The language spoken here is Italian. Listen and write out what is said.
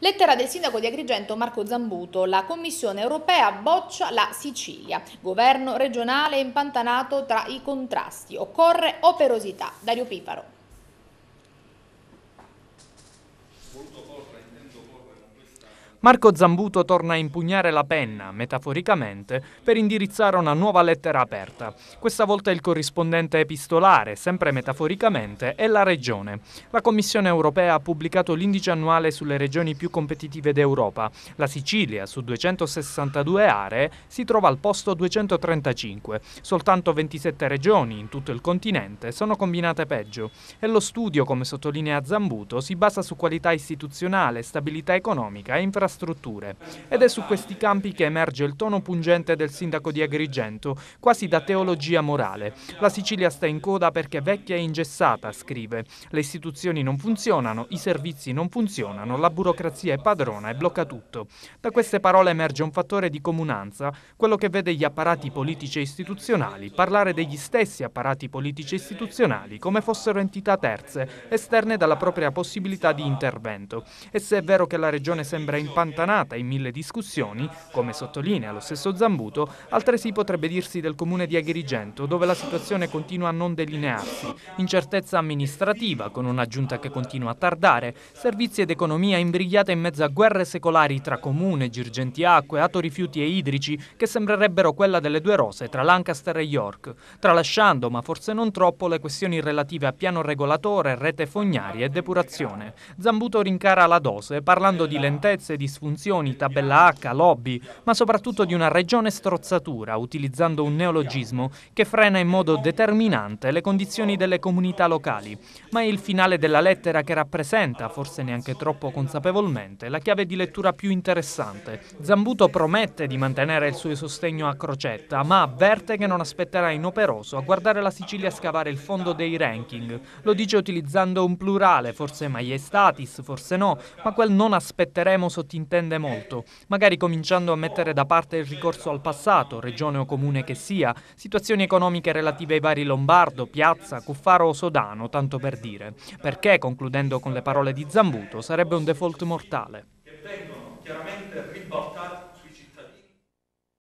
Lettera del sindaco di Agrigento Marco Zambuto, la Commissione europea boccia la Sicilia, governo regionale impantanato tra i contrasti, occorre operosità. Dario Piparo. Marco Zambuto torna a impugnare la penna, metaforicamente, per indirizzare una nuova lettera aperta. Questa volta il corrispondente epistolare, sempre metaforicamente, è la Regione. La Commissione europea ha pubblicato l'indice annuale sulle regioni più competitive d'Europa. La Sicilia, su 262 aree, si trova al posto 235. Soltanto 27 regioni in tutto il continente sono combinate peggio. E lo studio, come sottolinea Zambuto, si basa su qualità istituzionale, stabilità economica e infrastruttura infrastrutture. Ed è su questi campi che emerge il tono pungente del sindaco di Agrigento, quasi da teologia morale. La Sicilia sta in coda perché vecchia e ingessata, scrive. Le istituzioni non funzionano, i servizi non funzionano, la burocrazia è padrona e blocca tutto. Da queste parole emerge un fattore di comunanza, quello che vede gli apparati politici e istituzionali parlare degli stessi apparati politici e istituzionali come fossero entità terze, esterne dalla propria possibilità di intervento. E se è vero che la Regione sembra in impantanata in mille discussioni, come sottolinea lo stesso Zambuto, altresì potrebbe dirsi del comune di Agrigento, dove la situazione continua a non delinearsi. Incertezza amministrativa, con una giunta che continua a tardare, servizi ed economia imbrigliata in mezzo a guerre secolari tra comune, girgenti acque, ato rifiuti e idrici, che sembrerebbero quella delle due rose tra Lancaster e York, tralasciando, ma forse non troppo, le questioni relative a piano regolatore, rete fognaria e depurazione. Zambuto rincara la dose, parlando di lentezze e di disfunzioni, tabella H, lobby, ma soprattutto di una regione strozzatura, utilizzando un neologismo che frena in modo determinante le condizioni delle comunità locali. Ma è il finale della lettera che rappresenta, forse neanche troppo consapevolmente, la chiave di lettura più interessante. Zambuto promette di mantenere il suo sostegno a Crocetta, ma avverte che non aspetterà inoperoso a guardare la Sicilia scavare il fondo dei ranking. Lo dice utilizzando un plurale, forse maiestatis, forse no, ma quel non aspetteremo sottinteso intende molto, magari cominciando a mettere da parte il ricorso al passato, regione o comune che sia, situazioni economiche relative ai vari Lombardo, Piazza, Cuffaro o Sodano, tanto per dire. Perché, concludendo con le parole di Zambuto, sarebbe un default mortale. Che vengono chiaramente ribaltati